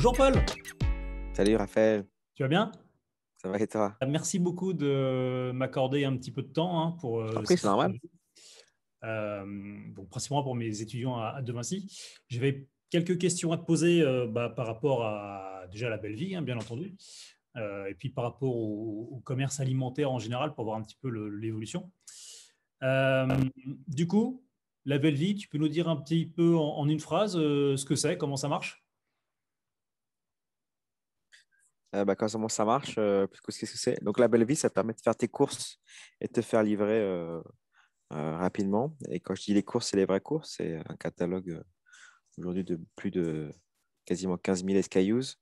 Bonjour Paul. Salut Raphaël. Tu vas bien Ça va et toi ah, Merci beaucoup de m'accorder un petit peu de temps hein, pour. Euh, c'est normal. Euh, principalement pour mes étudiants à, De Vinci. J'avais quelques questions à te poser euh, bah, par rapport à déjà la belle vie, hein, bien entendu, et puis par rapport au, commerce alimentaire en général pour voir un petit peu l'évolution. du coup, la belle vie, tu peux nous dire un petit peu en une phrase ce que c'est, comment ça marche euh, ben, ça marche euh, Qu'est-ce que c'est Donc, la belle vie, ça te permet de faire tes courses et de te faire livrer euh, rapidement. Et quand je dis les courses, c'est les vraies courses. C'est un catalogue aujourd'hui de plus de quasiment 15 000 SKUs.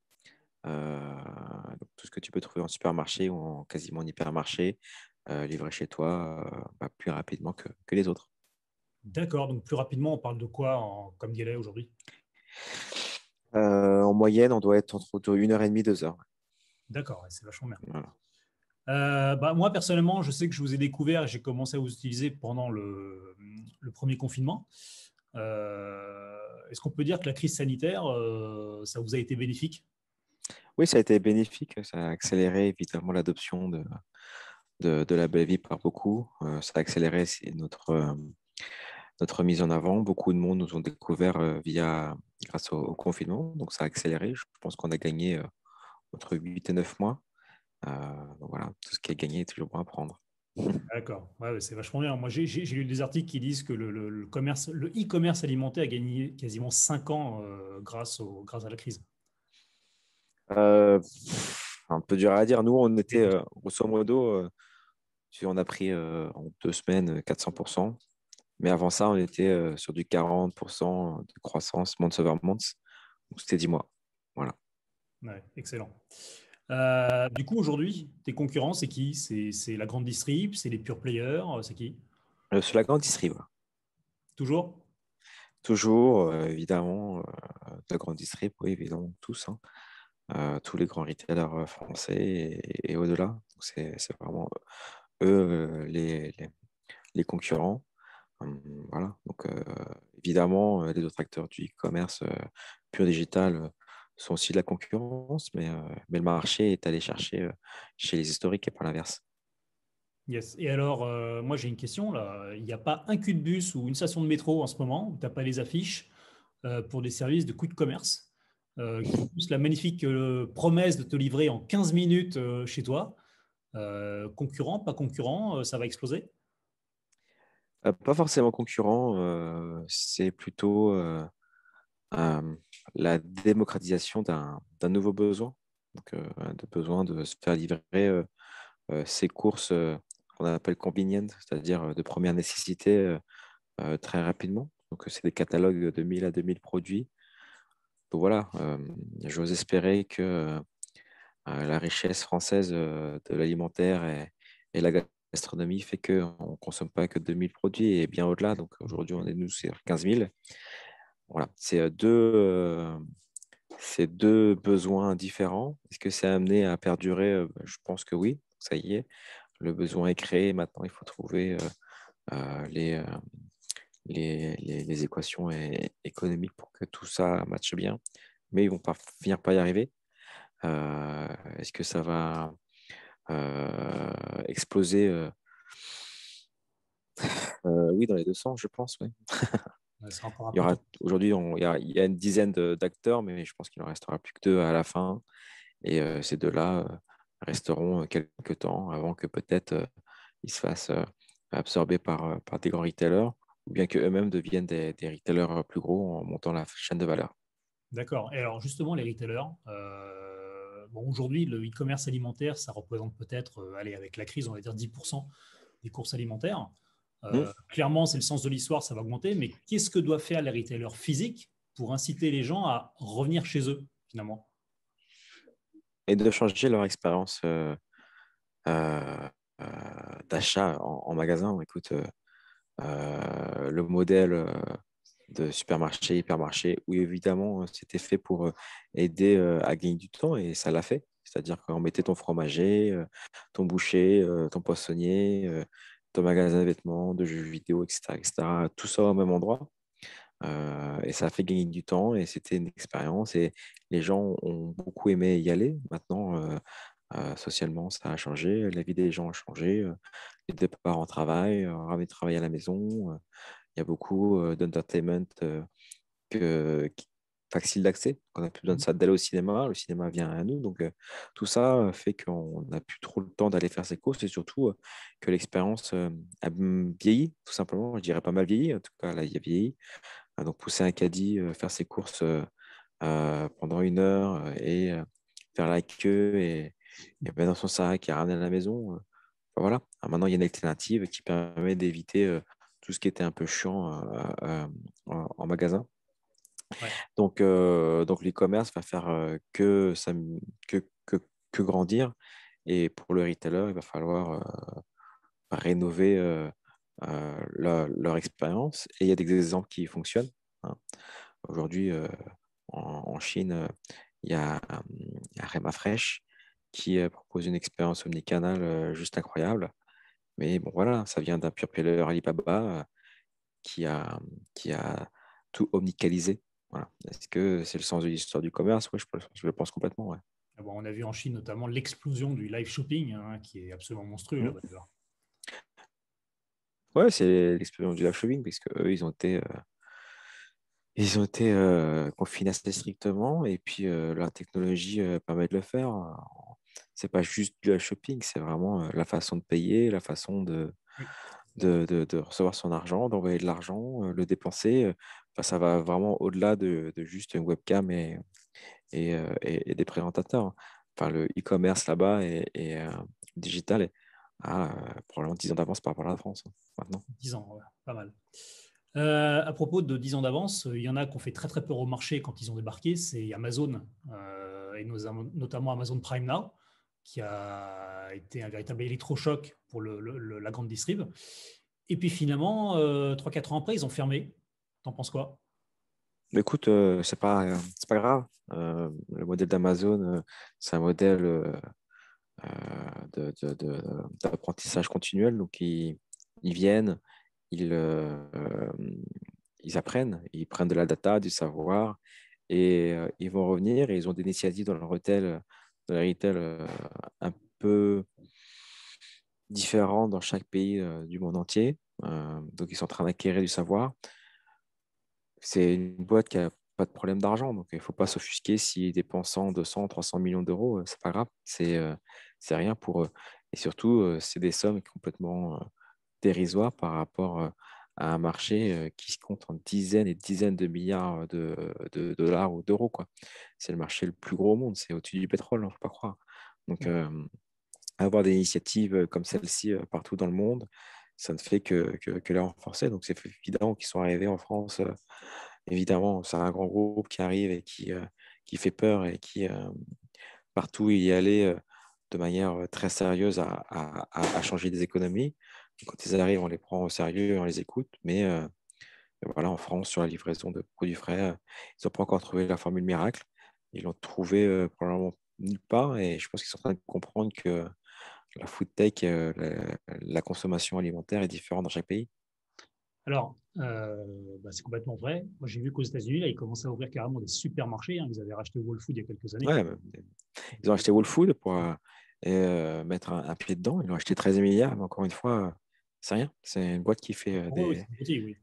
Donc, tout ce que tu peux trouver en supermarché ou en, quasiment en hypermarché, livré chez toi ben, plus rapidement que, les autres. D'accord, donc plus rapidement, on parle de quoi en, comme délai aujourd'hui en moyenne, on doit être entre, entre 1h30 et 2h. D'accord, c'est vachement bien. Euh, bah, moi, personnellement, je sais que je vous ai découvert et j'ai commencé à vous utiliser pendant le, premier confinement. Euh, est-ce qu'on peut dire que la crise sanitaire, euh, ça vous a été bénéfique Oui, ça a été bénéfique. Ça a accéléré évidemment l'adoption de, de, la belle vie par beaucoup. ça a accéléré notre, notre mise en avant. Beaucoup de monde nous ont découvert via, grâce au confinement. Donc, ça a accéléré. Je pense qu'on a gagné entre 8 et 9 mois. Euh, voilà, tout ce qui est gagné est toujours bon à prendre. D'accord, c'est vachement bien. Moi, j'ai lu des articles qui disent que le, commerce, le e-commerce alimenté a gagné quasiment 5 ans euh, grâce, au, grâce à la crise. Euh, un peu dur à dire. Nous, on était, euh, grosso modo, on a pris en deux semaines 400%. Mais avant ça, on était sur du 40% de croissance months over month. C'était 10 mois excellent. Euh, du coup, aujourd'hui, tes concurrents, c'est qui C'est la grande distrib, c'est les pure players, euh, c'est qui euh, C'est la grande distrib. Toujours Toujours, évidemment, la grande distrib, oui, évidemment, tous. Hein. tous les grands retailers français et, au-delà. C'est vraiment eux les, concurrents. Hum, voilà, donc évidemment, les autres acteurs du e-commerce pur digital sont aussi de la concurrence, mais, euh, mais le marché est allé chercher euh, chez les historiques et pas l'inverse. Yes. Et alors, euh, moi j'ai une question Il n'y a pas un cul de bus ou une station de métro en ce moment où tu n'as pas les affiches pour des services de coûts de commerce la magnifique promesse de te livrer en 15 minutes chez toi. concurrent, pas concurrent, ça va exploser Pas forcément concurrent, c'est plutôt euh, la démocratisation d'un nouveau besoin, donc, euh, de besoin de se faire livrer ces euh, courses qu'on appelle convenient, c'est-à-dire de première nécessité très rapidement. Donc, c'est des catalogues de 1000 à 2000 produits. Donc, voilà, j'ose espérer que la richesse française de l'alimentaire et, et, la gastronomie fait qu'on ne consomme pas que 2000 produits et bien au-delà. Donc, aujourd'hui, on est nous sur 15 000. Voilà, c'est euh, deux, euh, deux besoins différents. Est-ce que c'est amené à perdurer euh, bah, Je pense que oui, ça y est. Le besoin est créé, maintenant il faut trouver les, équations économiques pour que tout ça matche bien, mais ils ne vont pas finir pas y arriver. Est-ce que ça va exploser Oui, dans les deux sens, je pense. Oui. Il y aura aujourd'hui, il, y a une dizaine d'acteurs, mais je pense qu'il en restera plus que deux à la fin. Et euh, ces deux-là euh, resteront euh, quelques temps avant que peut-être ils se fassent absorber par, des grands retailers, ou bien qu'eux-mêmes deviennent des, retailers plus gros en montant la chaîne de valeur. D'accord. Et alors justement, les retailers, aujourd'hui, le e-commerce alimentaire, ça représente peut-être, allez, avec la crise, on va dire 10% des courses alimentaires. Euh, mmh. Clairement, c'est le sens de l'histoire, ça va augmenter, mais qu'est-ce que doit faire les retailers physiques pour inciter les gens à revenir chez eux, finalement Et de changer leur expérience euh, euh, d'achat en, magasin. Écoute, le modèle de supermarché, hypermarché, où évidemment, c'était fait pour aider à gagner du temps, et ça l'a fait. C'est-à-dire qu'on mettait ton fromager, ton boucher, ton poissonnier, de magasins de vêtements, de jeux vidéo, etc., etc. Tout ça au même endroit. Euh, et ça a fait gagner du temps et c'était une expérience et les gens ont beaucoup aimé y aller. Maintenant, euh, euh, socialement, ça a changé, la vie des gens a changé, les départs en travail, ramener de travail à la maison. Il y a beaucoup d'entertainment que, qui, facile d'accès, on a plus besoin de mmh. ça d'aller au cinéma, le cinéma vient à nous. Donc euh, tout ça euh, fait qu'on n'a plus trop le temps d'aller faire ses courses et surtout euh, que l'expérience a vieilli, tout simplement. Je dirais pas mal vieilli, en tout cas là, il a vieilli. Ah, donc pousser un caddie, faire ses courses pendant une heure et faire la queue et, mettre ben, dans son sac et ramener à la maison. voilà. Ah, maintenant, il y a une alternative qui permet d'éviter tout ce qui était un peu chiant en magasin. Donc, euh, donc l'e-commerce va faire euh, que, que, grandir. Et pour le retailer, il va falloir euh, rénover leur, expérience. Et il y a des exemples qui fonctionnent. Hein. Aujourd'hui, en, Chine, il y a, Remafresh qui propose une expérience omnicanal juste incroyable. Mais bon, voilà, ça vient d'un pur player Alibaba qui a, qui a tout omnicalisé est-ce que c'est le sens de l'histoire du commerce Oui, je, le pense complètement. Ouais. Ah on a vu en Chine notamment l'explosion du live shopping, hein, qui est absolument monstrueux. Oui, mmh. ouais, c'est l'explosion du live shopping, parce eux, ils ont été, euh, ils ont été euh, confinés strictement, et puis euh, la technologie permet de le faire. Ce n'est pas juste du live shopping, c'est vraiment la façon de payer, la façon de, de, de, recevoir son argent, d'envoyer de l'argent, le dépenser, ça va vraiment au-delà de, juste une webcam et, euh, des présentateurs. Hein. Enfin, le e-commerce là-bas et, euh, digital ah, probablement 10 ans d'avance par rapport à la France hein, maintenant. 10 ans, pas mal. Euh, à propos de 10 ans d'avance, il y en a qu'on fait très très peur au marché quand ils ont débarqué, c'est Amazon, et notamment Amazon Prime Now, qui a été un véritable électrochoc pour la grande distrib. Et puis finalement, 3-4 ans après, ils ont fermé T'en quoi bah, Écoute, euh, c'est pas, euh, pas grave. Euh, le modèle d'Amazon, c'est un modèle d'apprentissage continuel. Donc, ils, ils viennent, ils, ils apprennent, ils prennent de la data, du savoir, et ils vont revenir. Et ils ont des initiatives dans leur hôtel dans leur retail un peu différent dans chaque pays du monde entier. donc, ils sont en train d'acquérir du savoir c'est une boîte qui a pas de problème d'argent, donc il ne faut pas s'offusquer si dépensant 200, 300 millions d'euros, euh, c'est pas grave, c'est euh, c'est rien pour eux. Et surtout, euh, c'est des sommes complètement dérisoires par rapport à un marché qui se compte en dizaines et dizaines de milliards de, dollars ou d'euros. Quoi. C'est le marché le plus gros au monde, c'est au-dessus du pétrole, il hein, ne faut pas croire. Donc, avoir des initiatives comme celle-ci partout dans le monde, ça ne fait que, que, les renforcer. Donc c'est évident qu'ils sont arrivés en France. Euh, évidemment, c'est un grand groupe qui arrive et qui, euh, qui fait peur et qui, euh, partout partout, y allait de manière très sérieuse à, à, à, changer des économies. Quand ils arrivent, on les prend au sérieux, on les écoute, mais voilà, en France, sur la livraison de produits frais, ils n'ont pas encore trouvé la formule miracle. Ils l'ont trouvé probablement nulle part et je pense qu'ils sont en train de comprendre que la food tech, euh, la, consommation alimentaire est différente dans chaque pays Alors, euh, bah, c'est complètement vrai. Moi, j'ai vu qu'aux États-Unis, ils commençaient à ouvrir carrément des supermarchés. Hein. Ils avaient racheté Whole Food il y a quelques années. ils ont acheté Whole Food pour euh, mettre un, pied dedans. Ils ont acheté 13 milliards, mais encore une fois, c'est rien. C'est une boîte qui fait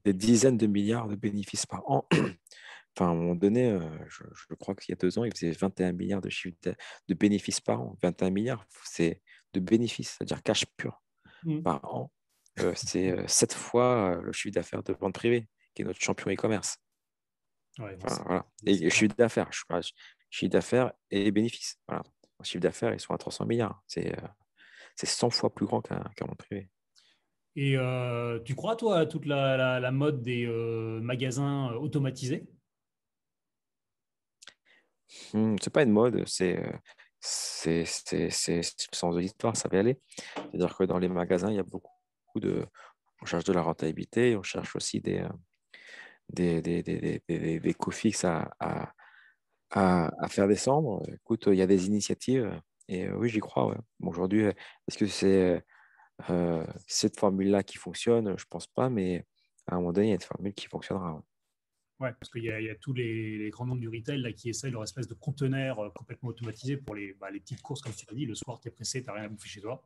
des, dizaines de milliards de bénéfices par an. enfin, à un moment donné, je, crois qu'il y a deux ans, ils faisaient 21 milliards de, de bénéfices par an. 21 milliards, c'est de bénéfices, c'est-à-dire cash pur mm. par an, euh, c'est euh, sept fois euh, le chiffre d'affaires de vente privée, qui est notre champion e-commerce. Et chiffre d'affaires, je chiffre d'affaires et bénéfices. Voilà. le chiffre d'affaires, ils sont à 300 milliards. C'est c'est 100 fois plus grand qu'un vente privé. Et tu crois, toi, à toute la, mode des magasins automatisés hmm, C'est pas une mode, c'est c'est le sens de l'histoire, ça va aller. C'est-à-dire que dans les magasins, il y a beaucoup de... On cherche de la rentabilité, on cherche aussi des, euh, des, coûts fixes à, faire descendre. Écoute, il y a des initiatives, et euh, oui, j'y crois. Aujourd'hui, est-ce que c'est euh, cette formule-là qui fonctionne Je ne pense pas, mais à un moment donné, il y a une formule qui fonctionnera. Ouais, parce qu'il y, a tous les, grands noms du retail là, qui essaient leur espèce de conteneur euh, complètement automatisé pour bah, les, petites courses, comme tu l'as dit. Le soir, tu es pressé, tu n'as rien à bouffer chez toi.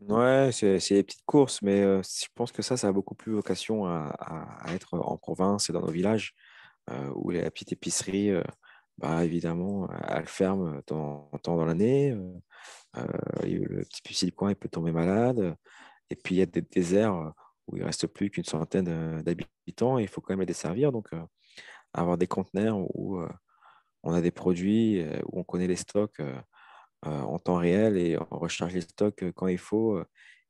Ouais, c'est les petites courses, mais euh, je pense que ça, ça a beaucoup plus vocation à, être en province et dans nos villages, euh, où la petite épicerie, bah, évidemment, elle ferme tant dans, dans l'année. le petit petit coin, il peut tomber malade. Et puis, il y a des déserts où il ne reste plus qu'une centaine euh, d'habitants il faut quand même les desservir. Donc, euh, avoir des conteneurs où euh, on a des produits, où on connaît les stocks en temps réel et on recharge les stocks quand il faut.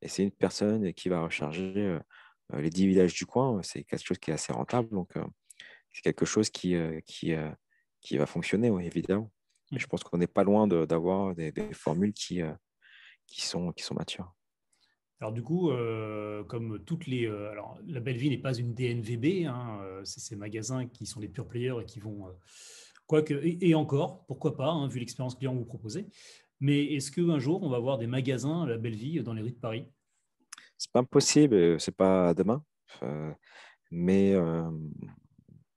et c'est une personne qui va recharger les 10 villages du coin. C'est quelque chose qui est assez rentable. Donc, c'est quelque chose qui, qui, va fonctionner, évidemment. Mais mm. je pense qu'on n'est pas loin d'avoir des, des, formules qui, qui, sont, qui sont matures. Alors du coup, euh, comme toutes les... Euh, alors la belle vie n'est pas une DNVB, hein, euh, c'est ces magasins qui sont les pure players et qui vont... quoique, et, encore, pourquoi pas, hein, vu l'expérience client que vous proposez. Mais est-ce que un jour, on va avoir des magasins à la belle vie dans les rues de Paris C'est pas impossible, c'est pas demain. mais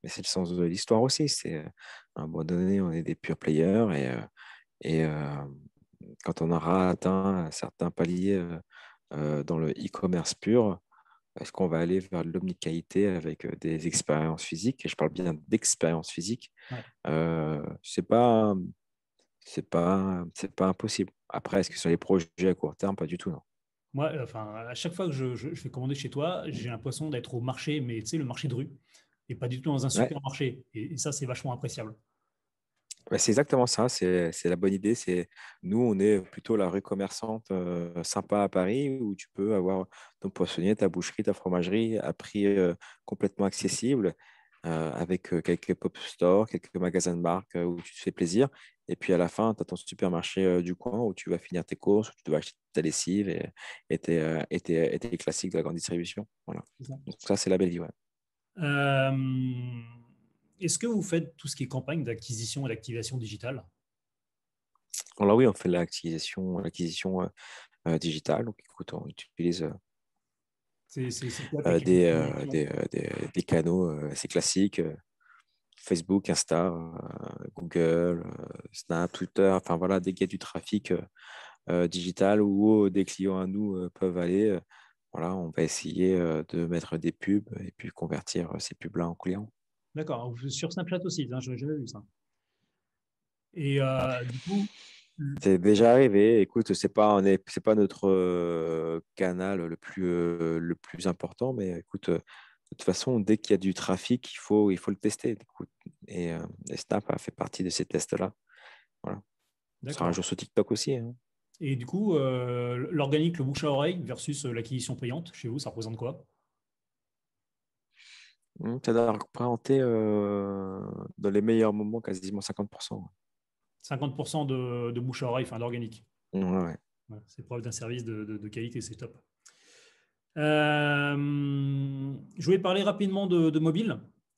c'est le sens de l'histoire aussi. C'est à un moment donné, on est des pure players et, et quand on aura atteint certains paliers… palier euh, dans le e-commerce pur Est-ce qu'on va aller vers l'omniqualité avec euh, des expériences physiques Et je parle bien d'expériences physiques. Euh, c'est pas, c'est pas, pas impossible. Après, est-ce que sur les projets à court terme Pas du tout, non. Moi, enfin, à chaque fois que je, fais commander chez toi, j'ai l'impression d'être au marché, mais tu sais, le marché de rue, et pas du tout dans un supermarché. et ça, c'est vachement appréciable. Bah, c'est exactement ça, c'est la bonne idée. C'est Nous, on est plutôt la rue commerçante sympa à Paris où tu peux avoir ton poissonnier, ta boucherie, ta fromagerie à prix complètement accessible avec quelques pop stores, quelques magasins de marque où tu te fais plaisir. Et puis à la fin, tu as ton supermarché du coin où tu vas finir tes courses, tu dois acheter ta lessive et, tes, classiques de la grande distribution. Voilà. ça, c'est la belle vie. Ouais. Est-ce que vous faites tout ce qui est campagne d'acquisition et d'activation digitale Alors oui, on fait l'acquisition, l'acquisition euh, euh, digitale. Donc, écoute, on utilise des, canaux euh, assez classiques. Facebook, Insta, Google, Snap, Twitter, enfin voilà, des qu'il du trafic digital où des clients à nous peuvent aller, voilà, on va essayer de mettre des pubs et puis convertir ces pubs-là en clients. D'accord, sur Snapchat aussi, hein, je n'ai jamais vu ça. Et euh, du coup. C'est déjà arrivé. Écoute, c'est pas pas notre euh, canal euh, le plus important, mais écoute, de toute façon, dès qu'il y a du trafic, il faut le tester. Et, Snap a fait partie de ces tests-là. Voilà. Ce sera un jour sur TikTok aussi. Hein. Et du coup, l'organique, le bouche à oreille versus l'acquisition payante, chez vous, ça représente quoi ça mmh, doit représenter euh, dans les meilleurs moments quasiment 50%. 50% de, de, bouche à oreille, enfin d'organique. c'est preuve d'un service de, qualité, c'est top. Euh, je voulais parler rapidement de, mobile,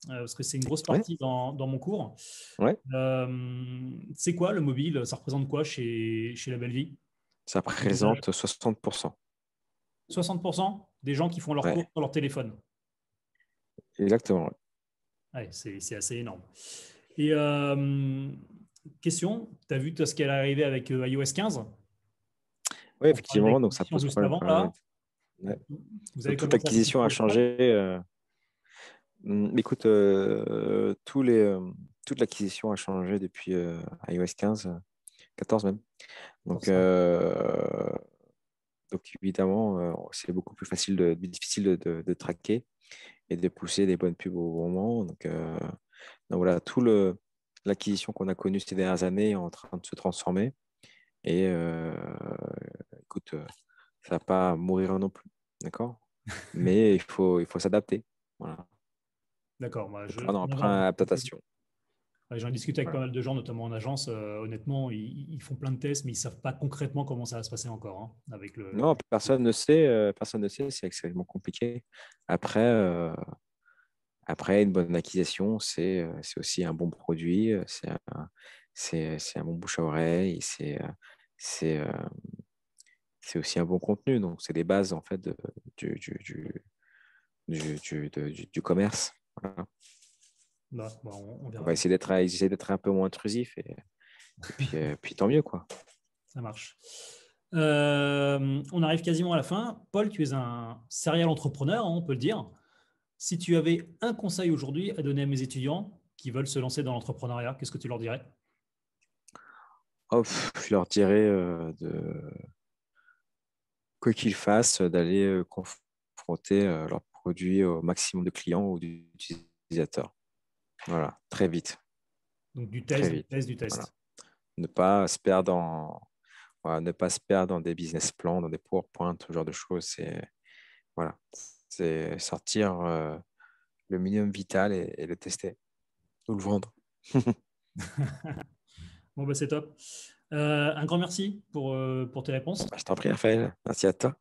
euh, parce que c'est une grosse partie dans, mon cours. c'est quoi le mobile Ça représente quoi chez, chez La Belle Vie Ça représente 60%. 60% des gens qui font leur cours sur leur téléphone. Exactement. Ouais, c'est assez énorme. Et euh, question, tu as vu tout ce qui est arrivé avec euh, iOS 15 Oui, effectivement, donc ça pose Vous avez toute l'acquisition a changé. Euh, écoute, les, toute l'acquisition a changé depuis iOS 15, 14 même. Donc, donc évidemment, c'est beaucoup plus facile difficile de, de traquer et de pousser des bonnes pubs au bon moment. Euh, donc, voilà, tout le l'acquisition qu'on a connue ces dernières années est en train de se transformer. Et euh, écoute, euh, ça va pas mourir non plus, d'accord Mais il faut, il faut s'adapter. Voilà. D'accord. Moi, je... adaptation. Ah, j'en ai discuté avec pas mal de gens, notamment en agence. Euh, honnêtement, ils, font plein de tests, mais ils ne savent pas concrètement comment ça va se passer encore. Hein, avec le... Non, personne ne sait. Euh, personne ne sait. C'est extrêmement compliqué. Après, euh, après une bonne acquisition, c'est aussi un bon produit. C'est un, un, bon bouche à oreille. C'est aussi un bon contenu. Donc, c'est des bases en fait, du, du, du, commerce. Bah, bah, on, va essayer d'être, un peu moins intrusif et, euh, puis, tant mieux. quoi. Ça marche. Euh, on arrive quasiment à la fin. Paul, tu es un serial entrepreneur, hein, on peut le dire. Si tu avais un conseil aujourd'hui à donner à mes étudiants qui veulent se lancer dans l'entrepreneuriat, qu'est-ce que tu leur dirais oh, Je leur dirais euh, de quoi qu'ils fassent, d'aller confronter leurs produits au maximum de clients ou d'utilisateurs. Voilà, très vite. Donc du test, du test, du test. Ne pas se perdre dans, ne pas se perdre dans des business plans, dans des PowerPoint, ce genre de choses. C'est voilà, c'est sortir euh, le minimum vital et, le tester ou le vendre. bon bah c'est top. Euh, un grand merci pour, euh, tes réponses. Bah, je t'en prie, Raphaël. Merci à toi.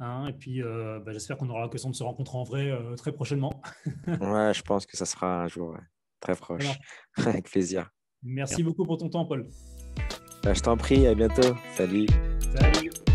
Hein, et puis, euh, bah, j'espère qu'on aura l'occasion de se rencontrer en vrai euh, très prochainement. ouais, je pense que ça sera un jour très proche. Avec plaisir. Merci beaucoup pour ton temps, Paul. Bah, je t'en prie, à bientôt. Salut. Salut.